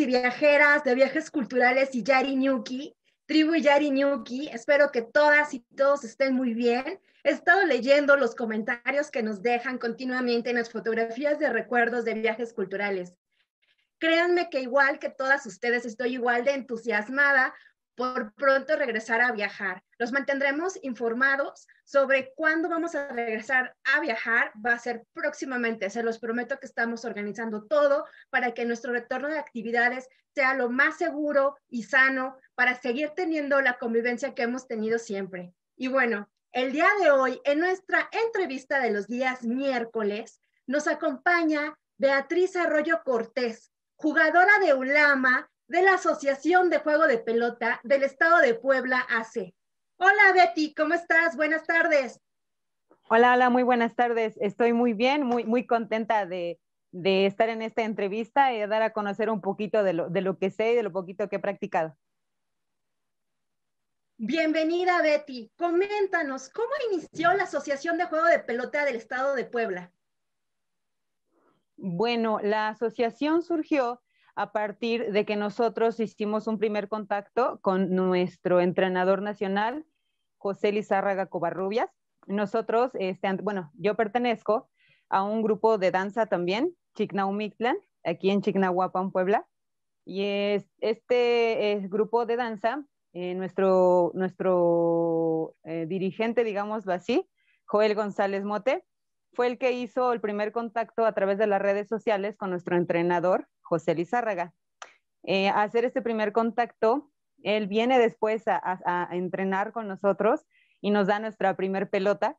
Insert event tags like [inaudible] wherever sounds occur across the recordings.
y viajeras de viajes culturales y Yariñuki, tribu Yariñuki, espero que todas y todos estén muy bien. He estado leyendo los comentarios que nos dejan continuamente en las fotografías de recuerdos de viajes culturales. Créanme que igual que todas ustedes estoy igual de entusiasmada por pronto regresar a viajar. Los mantendremos informados sobre cuándo vamos a regresar a viajar. Va a ser próximamente. Se los prometo que estamos organizando todo para que nuestro retorno de actividades sea lo más seguro y sano para seguir teniendo la convivencia que hemos tenido siempre. Y bueno, el día de hoy, en nuestra entrevista de los días miércoles, nos acompaña Beatriz Arroyo Cortés, jugadora de Ulama de la Asociación de Juego de Pelota del Estado de Puebla AC. Hola Betty, ¿cómo estás? Buenas tardes. Hola, hola, muy buenas tardes. Estoy muy bien, muy, muy contenta de, estar en esta entrevista y de dar a conocer un poquito de lo, de lo que sé y de lo poquito que he practicado. Bienvenida Betty, coméntanos, ¿cómo inició la Asociación de Juego de Pelota del Estado de Puebla? Bueno, la asociación surgió a partir de que nosotros hicimos un primer contacto con nuestro entrenador nacional, José Lizárraga Covarrubias. Nosotros, este, bueno, yo pertenezco a un grupo de danza también, Chignaumictlan, aquí en Chignahuapan, Puebla. Y este grupo de danza, eh, nuestro, nuestro eh, dirigente, digámoslo así, Joel González Mote, fue el que hizo el primer contacto a través de las redes sociales con nuestro entrenador, José Lizárraga. Eh, hacer este primer contacto, él viene después a, entrenar con nosotros y nos da nuestra primer pelota.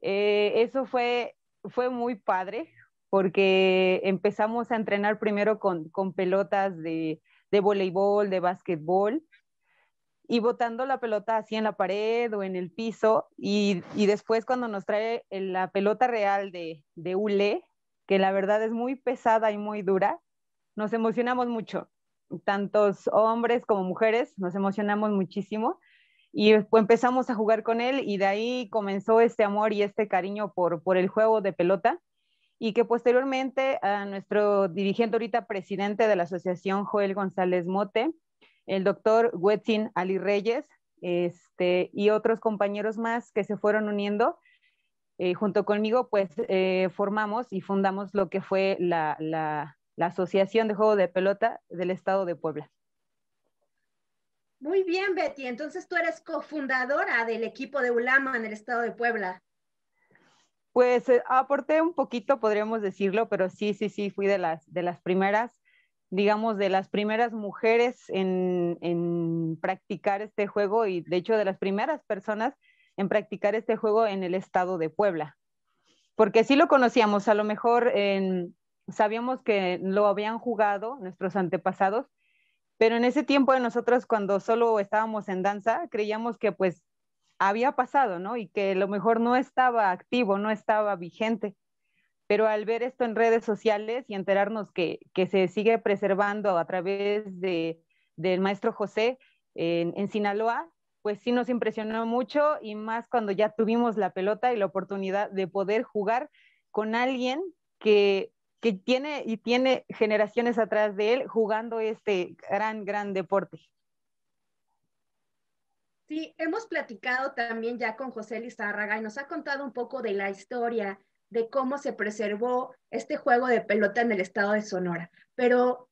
Eh, eso fue, fue muy padre porque empezamos a entrenar primero con, pelotas de, voleibol, de básquetbol, y botando la pelota así en la pared o en el piso. Y, después cuando nos trae la pelota real de, de, ULE, que la verdad es muy pesada y muy dura, nos emocionamos mucho, tantos hombres como mujeres, nos emocionamos muchísimo y pues, empezamos a jugar con él y de ahí comenzó este amor y este cariño por, por el juego de pelota y que posteriormente a nuestro dirigente ahorita presidente de la asociación, Joel González Mote, el doctor Wetzin Ali Reyes este, y otros compañeros más que se fueron uniendo, eh, junto conmigo, pues eh, formamos y fundamos lo que fue la, la Asociación de Juego de Pelota del Estado de Puebla. Muy bien, Betty. Entonces tú eres cofundadora del equipo de ULAMA en el Estado de Puebla. Pues eh, aporté un poquito, podríamos decirlo, pero sí, sí, sí, fui de las, de las primeras, digamos, de las primeras mujeres en, en practicar este juego y de hecho de las primeras personas en practicar este juego en el Estado de Puebla porque sí lo conocíamos, a lo mejor en, sabíamos que lo habían jugado nuestros antepasados, pero en ese tiempo de nosotros cuando solo estábamos en danza, creíamos que pues había pasado, ¿no? Y que a lo mejor no estaba activo, no estaba vigente. Pero al ver esto en redes sociales y enterarnos que, se sigue preservando a través del maestro José en Sinaloa, pues sí nos impresionó mucho y más cuando ya tuvimos la pelota y la oportunidad de poder jugar con alguien que que tiene y tiene generaciones atrás de él jugando este gran, gran deporte. Sí, hemos platicado también ya con José Lizárraga y nos ha contado un poco de la historia de cómo se preservó este juego de pelota en el estado de Sonora. Pero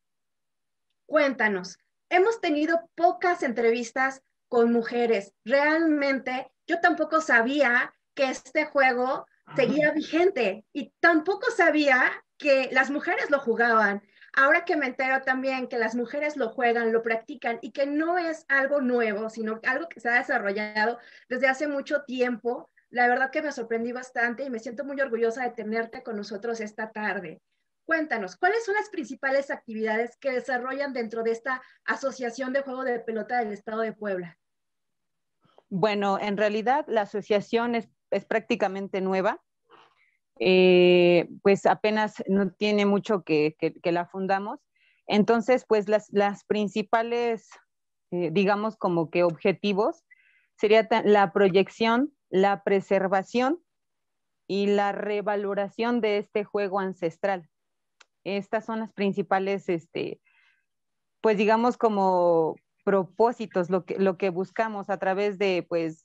cuéntanos, hemos tenido pocas entrevistas con mujeres. Realmente yo tampoco sabía que este juego seguía vigente y tampoco sabía que las mujeres lo jugaban. Ahora que me entero también que las mujeres lo juegan, lo practican y que no es algo nuevo, sino algo que se ha desarrollado desde hace mucho tiempo, la verdad que me sorprendí bastante y me siento muy orgullosa de tenerte con nosotros esta tarde. Cuéntanos, ¿cuáles son las principales actividades que desarrollan dentro de esta Asociación de Juego de Pelota del Estado de Puebla? Bueno, en realidad la asociación es, es prácticamente nueva. Eh, pues apenas no tiene mucho que, que, la fundamos. Entonces, pues las, las principales, eh, digamos como que objetivos, sería la proyección, la preservación y la revaloración de este juego ancestral. Estas son las principales, este, pues digamos como propósitos, lo que, lo que buscamos a través de, pues,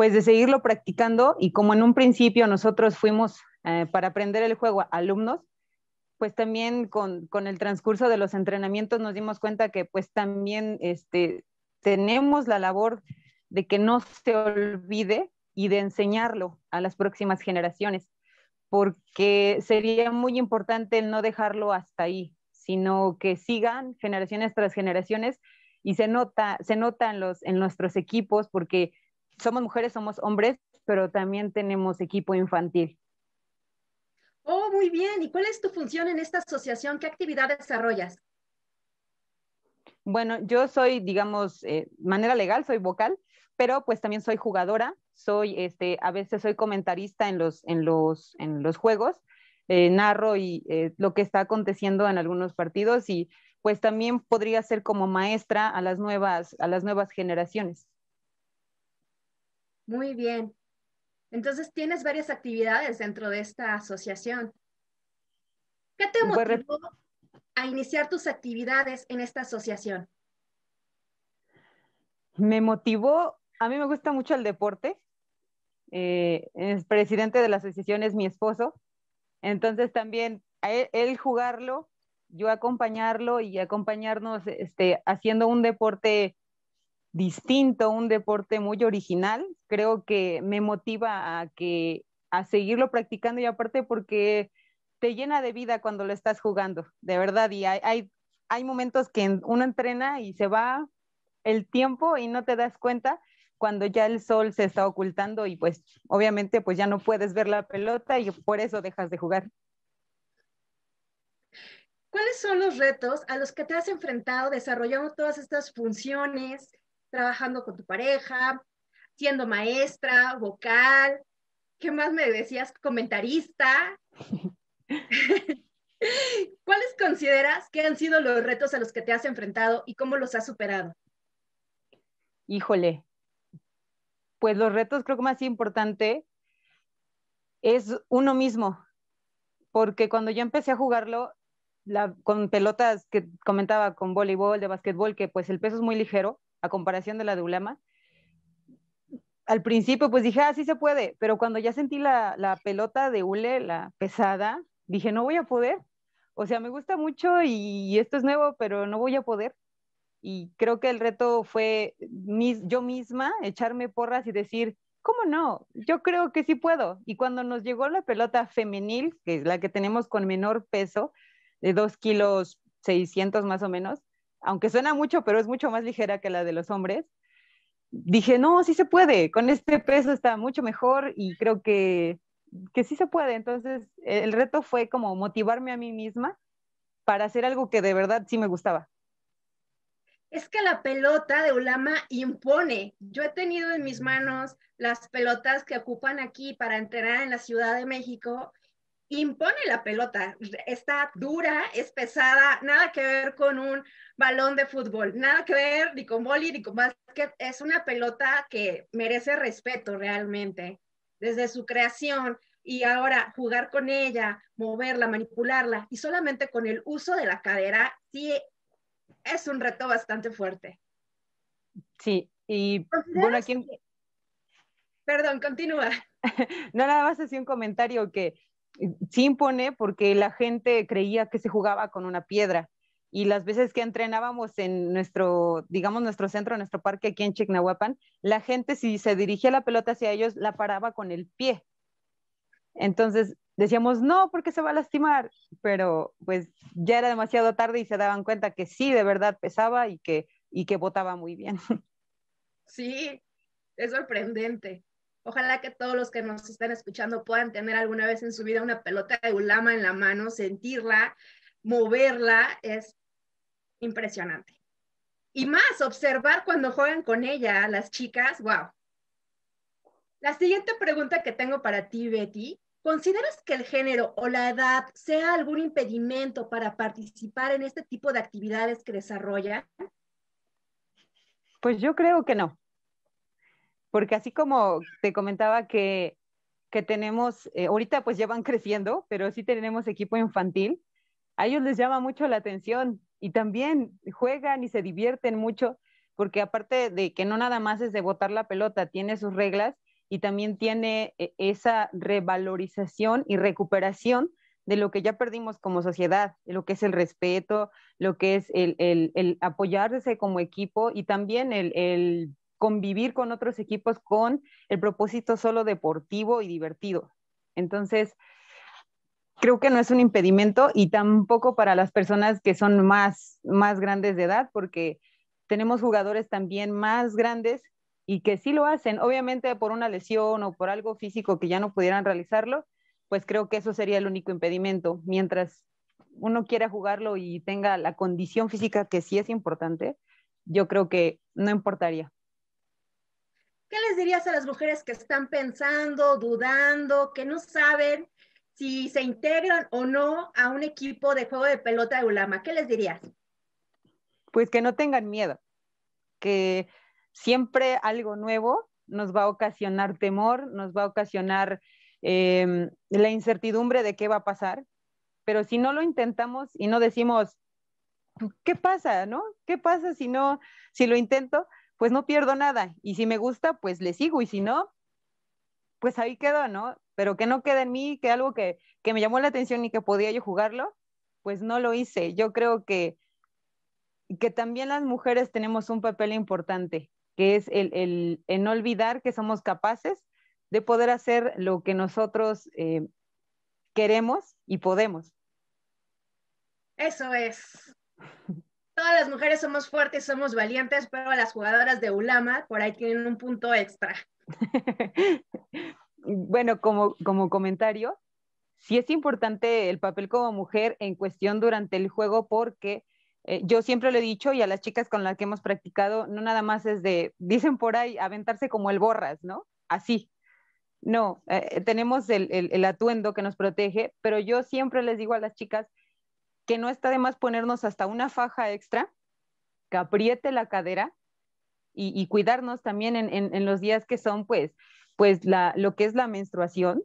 pues de seguirlo practicando y como en un principio nosotros fuimos eh, para aprender el juego alumnos, pues también con, el transcurso de los entrenamientos nos dimos cuenta que pues también este, tenemos la labor de que no se olvide y de enseñarlo a las próximas generaciones, porque sería muy importante no dejarlo hasta ahí, sino que sigan generaciones tras generaciones y se nota, se los, en nuestros equipos porque somos mujeres, somos hombres, pero también tenemos equipo infantil. Oh, muy bien. ¿Y cuál es tu función en esta asociación? ¿Qué actividad desarrollas? Bueno, yo soy, digamos, eh, manera legal, soy vocal, pero pues también soy jugadora, soy, este, a veces soy comentarista en los, en los, en los juegos, eh, narro y eh, lo que está aconteciendo en algunos partidos y pues también podría ser como maestra a las nuevas, a las nuevas generaciones. Muy bien. Entonces tienes varias actividades dentro de esta asociación. ¿Qué te pues, motivó a iniciar tus actividades en esta asociación? Me motivó, a mí me gusta mucho el deporte. Eh, el presidente de la asociación es mi esposo. Entonces también él, jugarlo, yo acompañarlo y acompañarnos este, haciendo un deporte distinto, un deporte muy original. Creo que me motiva a que a seguirlo practicando y aparte porque te llena de vida cuando lo estás jugando, de verdad. Y hay, hay, momentos que uno entrena y se va el tiempo y no te das cuenta cuando ya el sol se está ocultando y pues obviamente pues ya no puedes ver la pelota y por eso dejas de jugar. ¿Cuáles son los retos a los que te has enfrentado desarrollando todas estas funciones trabajando con tu pareja, siendo maestra, vocal, ¿qué más me decías? Comentarista. [laughs] ¿Cuáles consideras que han sido los retos a los que te has enfrentado y cómo los has superado? Híjole, pues los retos creo que más importante es uno mismo, porque cuando yo empecé a jugarlo con pelotas que comentaba, con voleibol, de básquetbol, que pues el peso es muy ligero, a comparación de la de Ulama. Al principio, pues dije, ah, sí se puede, pero cuando ya sentí la, pelota de Ule, la pesada, dije, no voy a poder. O sea, me gusta mucho y, esto es nuevo, pero no voy a poder. Y creo que el reto fue mis, yo misma echarme porras y decir, ¿cómo no? Yo creo que sí puedo. Y cuando nos llegó la pelota femenil, que es la que tenemos con menor peso, de 2 kilos 600 más o menos, aunque suena mucho, pero es mucho más ligera que la de los hombres, dije, no, sí se puede, con este peso está mucho mejor y creo que, que sí se puede. Entonces, e, el reto fue como motivarme a mí misma para hacer algo que de verdad sí me gustaba. Es que la pelota de Ulama impone. Yo he tenido en mis manos las pelotas que ocupan aquí para entrenar en la Ciudad de México impone la pelota. Está dura, es pesada, nada que ver con un balón de fútbol, nada que ver ni con boli ni con básquet. Es una pelota que merece respeto realmente desde su creación y ahora jugar con ella, moverla, manipularla y solamente con el uso de la cadera, sí es un reto bastante fuerte. Sí, y bueno, Perdón, continúa. [laughs] no, nada más así un comentario que sí impone porque la gente creía que se jugaba con una piedra. Y las veces que entrenábamos en nuestro, digamos, nuestro centro, nuestro parque aquí en Chignahuapan, la gente si se dirigía la pelota hacia ellos, la paraba con el pie. Entonces decíamos, no, porque se va a lastimar, pero pues ya era demasiado tarde y se daban cuenta que sí, de verdad pesaba y que, y que botaba muy bien. Sí, es sorprendente. Ojalá que todos los que nos están escuchando puedan tener alguna vez en su vida una pelota de ulama en la mano, sentirla, moverla, es impresionante. Y más, observar cuando juegan con ella las chicas, wow. La siguiente pregunta que tengo para ti, Betty, ¿consideras que el género o la edad sea algún impedimento para participar en este tipo de actividades que desarrollan? Pues yo creo que no porque así como te comentaba que, tenemos, eh, ahorita pues ya van [laughs] creciendo, pero sí tenemos equipo infantil, a ellos les llama mucho la atención y también juegan y se divierten mucho, porque aparte de que no nada más es de botar la pelota, tiene sus reglas y también tiene eh, esa revalorización y recuperación de lo que ya perdimos como sociedad, lo que es el respeto, lo que es el, apoyarse como equipo y también el convivir con otros equipos con el propósito solo deportivo y divertido. Entonces, creo que no es un impedimento y tampoco para las personas que son más, más grandes de edad, porque tenemos jugadores también más grandes y que sí lo hacen, obviamente por una lesión o por algo físico que ya no pudieran realizarlo, pues creo que eso sería el único impedimento. Mientras uno quiera jugarlo y tenga la condición física que sí es importante, yo creo que no importaría. ¿Qué les dirías a las mujeres que están pensando, dudando, que no saben si se integran o no a un equipo de juego de pelota de Ulama? ¿Qué les dirías? Pues que no tengan miedo, que siempre algo nuevo nos va a ocasionar temor, nos va a ocasionar em, la incertidumbre de qué va a pasar, pero si no lo intentamos y no decimos, ¿qué pasa, no? ¿Qué pasa si no, si lo intento? pues no pierdo nada. Y si me gusta, pues le sigo. Y si no, pues ahí quedó, ¿no? Pero que no quede en mí, que algo que, me llamó la atención y que podía yo jugarlo, pues no lo hice. Yo creo que, que también las mujeres tenemos un papel importante, que es el, el, no olvidar que somos capaces de poder hacer lo que nosotros eh, queremos y podemos. Eso es. [laughs] todas las mujeres somos fuertes, somos valientes, pero las jugadoras de Ulama por ahí tienen un punto extra. [laughs] bueno, como, como comentario, sí es importante el papel como mujer en cuestión durante el juego porque eh, yo siempre lo he dicho y a las chicas con las que hemos practicado, no nada más es de, dicen por ahí, aventarse como el borras, ¿no? Así. No, eh, tenemos el atuendo que nos protege, pero yo siempre les digo a las chicas, que no está de más ponernos hasta una faja extra que apriete la cadera y, cuidarnos también en, los días que son, pues, pues la, lo que es la menstruación.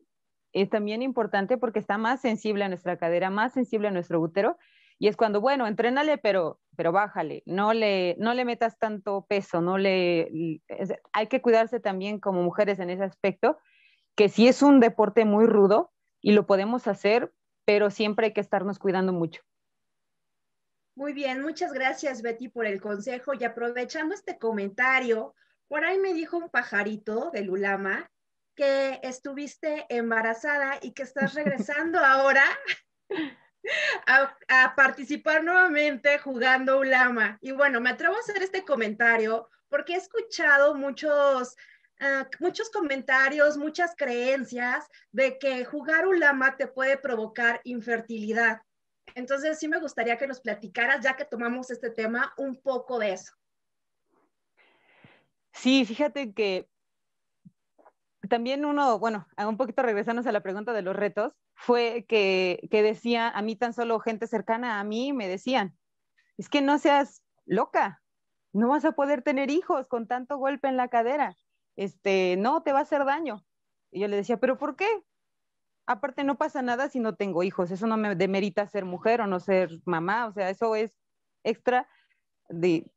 Es también importante porque está más sensible a nuestra cadera, más sensible a nuestro útero. Y es cuando, bueno, entrénale, pero, pero bájale, no le, no le metas tanto peso, no le, hay que cuidarse también como mujeres en ese aspecto, que si es un deporte muy rudo y lo podemos hacer, pero siempre hay que estarnos cuidando mucho. Muy bien, muchas gracias Betty por el consejo y aprovechando este comentario, por ahí me dijo un pajarito del Ulama que estuviste embarazada y que estás [laughs] regresando ahora a, participar nuevamente jugando Ulama. Y bueno, me atrevo a hacer este comentario porque he escuchado muchos, ah, muchos comentarios, muchas creencias de que jugar Ulama te puede provocar infertilidad. Entonces, sí me gustaría que nos platicaras, ya que tomamos este tema, un poco de eso. Sí, fíjate que también uno, bueno, un poquito regresando a la pregunta de los retos, fue que, que decía, a mí tan solo gente cercana a mí me decían, es que no seas loca, no vas a poder tener hijos con tanto golpe en la cadera, este, no, te va a hacer daño. Y yo le decía, pero ¿por qué? Aparte, no pasa nada si no tengo hijos. Eso no me demerita ser mujer o no ser mamá. O sea, eso es extra de...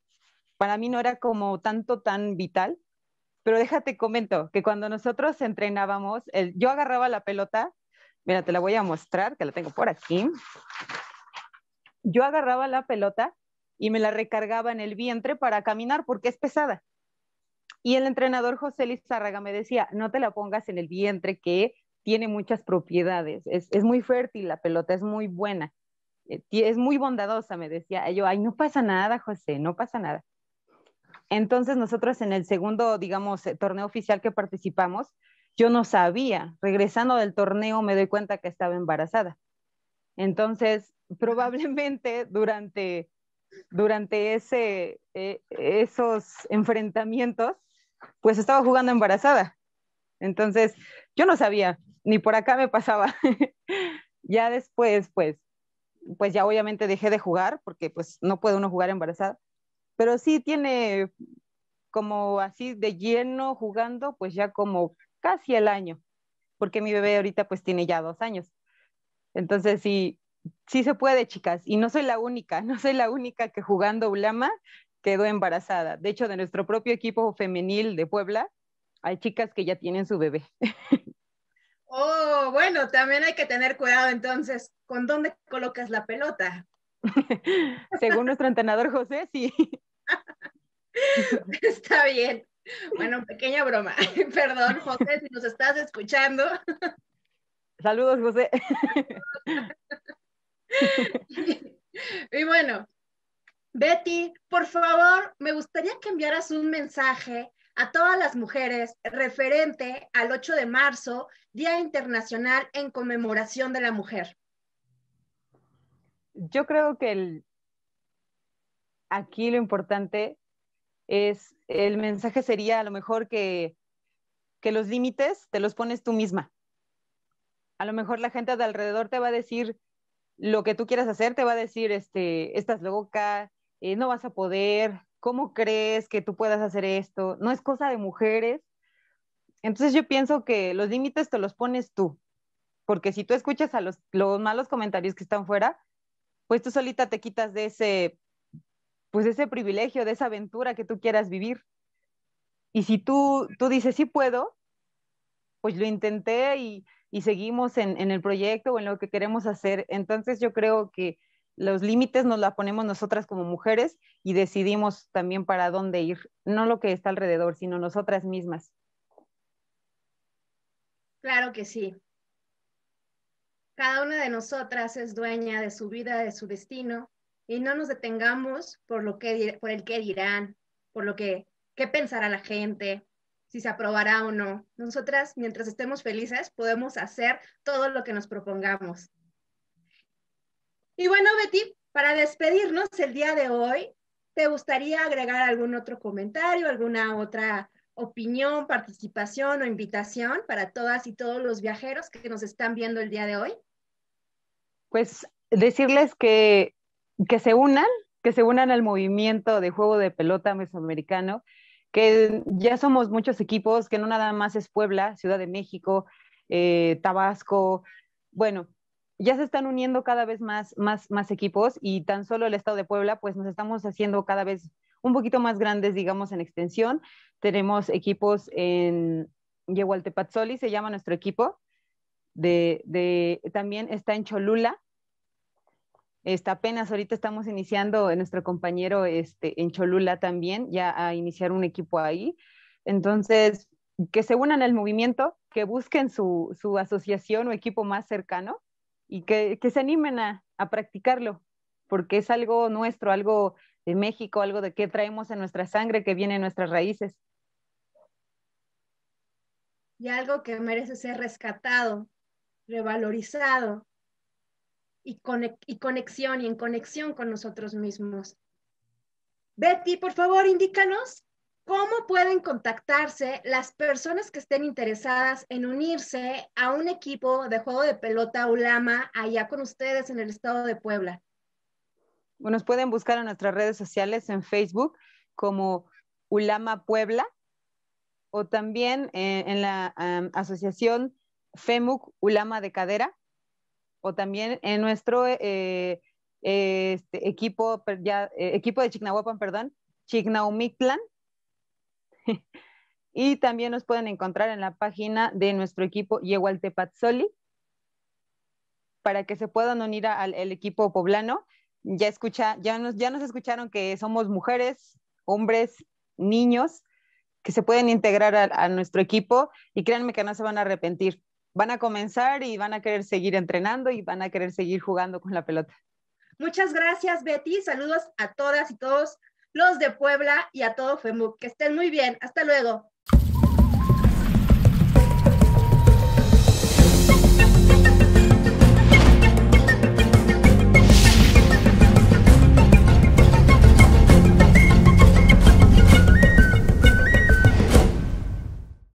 Para mí no era como tanto tan vital. Pero déjate comento que cuando nosotros entrenábamos, yo agarraba la pelota. Mira, te la voy a mostrar, que la tengo por aquí. Yo agarraba la pelota y me la recargaba en el vientre para caminar porque es pesada. Y el entrenador José Lizárraga me decía, no te la pongas en el vientre que tiene muchas propiedades, es, muy fértil la pelota, es muy buena, eh, es muy bondadosa, me decía yo, ay, no pasa nada, José, no pasa nada. Entonces nosotros en el segundo, digamos, eh, torneo oficial que participamos, yo no sabía, regresando del torneo me doy cuenta que estaba embarazada. Entonces, [laughs] probablemente durante, durante ese, eh, esos enfrentamientos, pues estaba jugando embarazada. Entonces, yo no sabía, ni por acá me pasaba. [laughs] ya después, pues, pues ya obviamente dejé de jugar porque pues no puede uno jugar embarazada, pero sí tiene como así de lleno jugando, pues ya como casi el año, porque mi bebé ahorita pues tiene ya dos años. Entonces sí, sí se puede, chicas, y no soy la única, [laughs] no soy la única que jugando Ulama quedó embarazada. De hecho, de nuestro propio equipo femenil de Puebla, hay chicas que ya tienen su bebé. [laughs] Oh, bueno, también hay que tener cuidado entonces con dónde colocas la pelota. [laughs] Según nuestro entrenador José, sí. [laughs] Está bien. Bueno, pequeña broma. Perdón, José, si nos estás escuchando. Saludos, José. y bueno, Betty, por favor, me gustaría que enviaras un mensaje a todas las mujeres referente al 8 de marzo, Día Internacional en conmemoración de la mujer? Yo creo que aquí lo importante es, el mensaje sería a lo mejor que, que los límites te los pones tú misma. A lo mejor la gente de alrededor te va a decir lo que tú quieras hacer, te va a decir, este, estás loca, eh, no vas a poder, ¿cómo crees que tú puedas hacer esto? No es cosa de mujeres. Entonces yo pienso que los límites te los pones tú, porque si tú escuchas a los, malos comentarios que están fuera, pues tú solita te quitas de ese, pues ese privilegio, de esa aventura que tú quieras vivir. Y si tú, tú dices, sí puedo, pues lo intenté y, y seguimos en, en, el proyecto o en lo que queremos hacer. Entonces yo creo que los límites nos la ponemos nosotras como mujeres y decidimos también para dónde ir, no lo que está alrededor, sino nosotras mismas. Claro que sí. Cada una de nosotras es dueña de su vida, de su destino, y no nos detengamos por, lo que, por el qué dirán, por lo que qué pensará la gente, si se aprobará o no. Nosotras, mientras estemos felices, podemos hacer todo lo que nos propongamos. Y bueno, Betty, para despedirnos el día de hoy, ¿te gustaría agregar algún otro comentario, alguna otra opinión, participación o invitación para todas y todos los viajeros que nos están viendo el día de hoy? Pues decirles que, que se unan, que se unan al movimiento de juego de pelota mesoamericano, que ya somos muchos equipos, que no nada más es Puebla, Ciudad de México, eh, Tabasco, bueno, ya se están uniendo cada vez más, más, más equipos y tan solo el estado de Puebla, pues nos estamos haciendo cada vez un poquito más grandes, digamos, en extensión. Tenemos equipos en Yehualtepatzoli, se llama nuestro equipo. también está en Cholula. Está apenas ahorita estamos iniciando eh, nuestro compañero este, en Cholula también, ya a iniciar un equipo ahí. Entonces, que se unan al movimiento, que busquen su asociación o equipo más cercano y que, se animen a, practicarlo, porque es algo nuestro, algo de México, algo de que traemos en nuestra sangre, que viene en nuestras raíces. Y algo que merece ser rescatado, revalorizado y, y conexión y en conexión con nosotros mismos. Betty, por favor, indícanos ¿Cómo pueden contactarse las personas que estén interesadas en unirse a un equipo de juego de pelota Ulama allá con ustedes en el estado de Puebla? nos pueden buscar en nuestras redes sociales en Facebook como Ulama Puebla o también eh, en la asociación FEMUC Ulama de Cadera o también en nuestro eh, eh, este, equipo, equipo de Chignahuapan, perdón, Chignaumictlan [laughs] y también nos pueden encontrar en la página de nuestro equipo Yehualtepatzoli para que se puedan unir al equipo poblano. Ya, escucha, ya, nos, ya nos escucharon que somos mujeres, hombres, niños, que se pueden integrar a, a nuestro equipo y créanme que no se van a arrepentir. Van a comenzar y van a querer seguir entrenando y van a querer seguir jugando con la pelota. Muchas gracias, Betty. Saludos a todas y todos los de Puebla y a todo FEMUC. Que estén muy bien. Hasta luego.